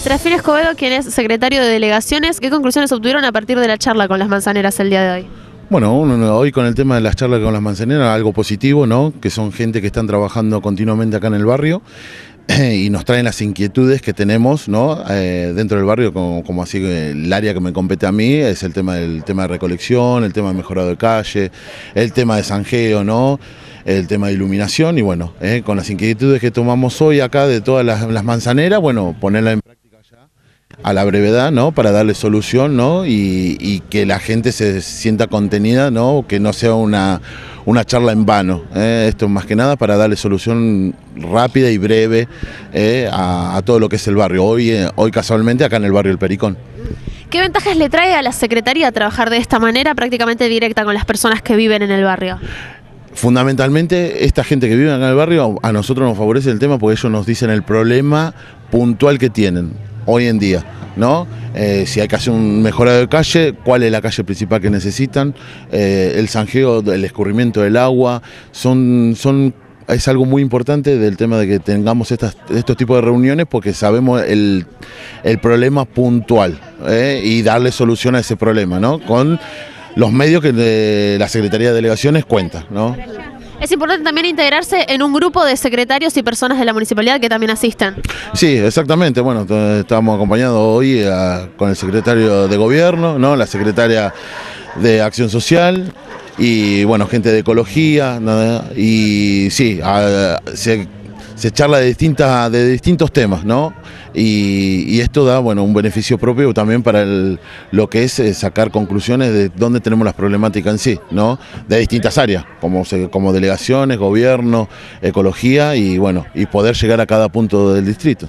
Serafín Escobedo, quien es secretario de Delegaciones, ¿qué conclusiones obtuvieron a partir de la charla con las manzaneras el día de hoy? Bueno, hoy con el tema de las charlas con las manzaneras, algo positivo, ¿no? Que son gente que están trabajando continuamente acá en el barrio y nos traen las inquietudes que tenemos ¿no? Eh, dentro del barrio, como, así el área que me compete a mí, es el tema del tema de recolección, el tema de mejorado de calle, el tema de sanjeo, ¿no? el tema de iluminación y bueno, eh, con las inquietudes que tomamos hoy acá de todas las, las manzaneras, bueno, ponerla en a la brevedad, Para darle solución, Y, que la gente se sienta contenida, Que no sea una, charla en vano. esto ¿eh? Esto más que nada para darle solución rápida y breve ¿eh? a, todo lo que es el barrio. Hoy, eh, hoy casualmente acá en el barrio El Pericón. ¿Qué ventajas le trae a la Secretaría trabajar de esta manera prácticamente directa con las personas que viven en el barrio? fundamentalmente esta gente que vive acá en el barrio a nosotros nos favorece el tema porque ellos nos dicen el problema puntual que tienen hoy en día, ¿no? Eh, si hay que hacer un mejorado de calle, cuál es la calle principal que necesitan, eh, el sanjeo, el escurrimiento del agua, son, son es algo muy importante del tema de que tengamos estas, estos tipos de reuniones porque sabemos el, problema puntual ¿eh? y darle solución a ese problema, ¿no? Con los medios que la Secretaría de Delegaciones cuenta, ¿no? Es importante también integrarse en un grupo de secretarios y personas de la municipalidad que también asistan. Sí, exactamente. Bueno, estamos acompañados hoy eh, con el secretario de gobierno, ¿no? la secretaria de Acción Social y bueno, gente de ecología y sí, se charla de, distintas, de distintos temas, ¿no? Y, esto da, bueno, un beneficio propio también para lo que es eh, sacar conclusiones de dónde tenemos las problemáticas en sí, ¿no? De distintas áreas, como, como delegaciones, gobierno, ecología y, bueno, y poder llegar a cada punto del distrito.